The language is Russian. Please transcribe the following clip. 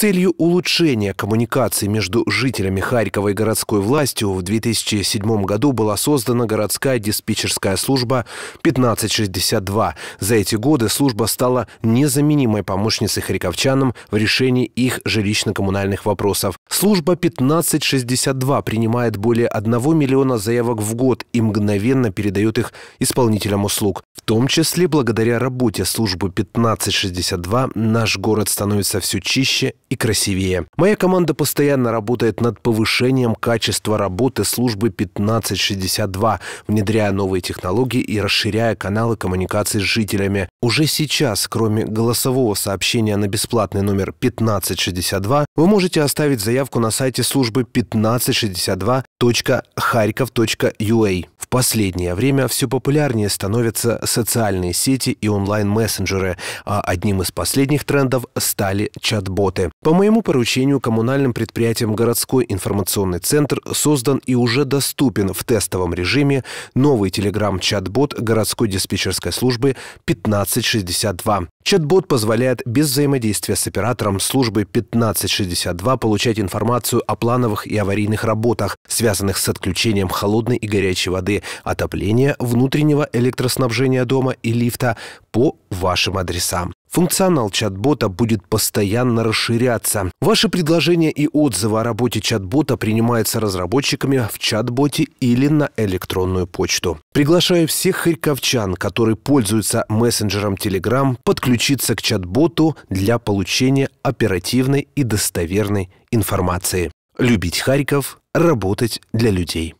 целью улучшения коммуникации между жителями Харькова и городской властью в 2007 году была создана городская диспетчерская служба 1562. За эти годы служба стала незаменимой помощницей харьковчанам в решении их жилищно-коммунальных вопросов. Служба 1562 принимает более 1 миллиона заявок в год и мгновенно передает их исполнителям услуг. В том числе благодаря работе службы 1562 наш город становится все чище и красивее. Моя команда постоянно работает над повышением качества работы службы 1562, внедряя новые технологии и расширяя каналы коммуникации с жителями. Уже сейчас, кроме голосового сообщения на бесплатный номер 1562, вы можете оставить заявку на сайте службы 1562.харьков.ua. А. В последнее время все популярнее становятся социальные сети и онлайн-мессенджеры, а одним из последних трендов стали чат-боты. По моему поручению коммунальным предприятиям городской информационный центр создан и уже доступен в тестовом режиме новый телеграм-чат-бот городской диспетчерской службы 1562. Чат-бот позволяет без взаимодействия с оператором службы 1562 получать информацию о плановых и аварийных работах, связанных с отключением холодной и горячей воды, отопления, внутреннего электроснабжения дома и лифта по вашим адресам. Функционал чат-бота будет постоянно расширяться. Ваши предложения и отзывы о работе чат-бота принимаются разработчиками в чат-боте или на электронную почту. Приглашаю всех харьковчан, которые пользуются мессенджером Telegram, подключиться к чат-боту для получения оперативной и достоверной информации. Любить Харьков, работать для людей.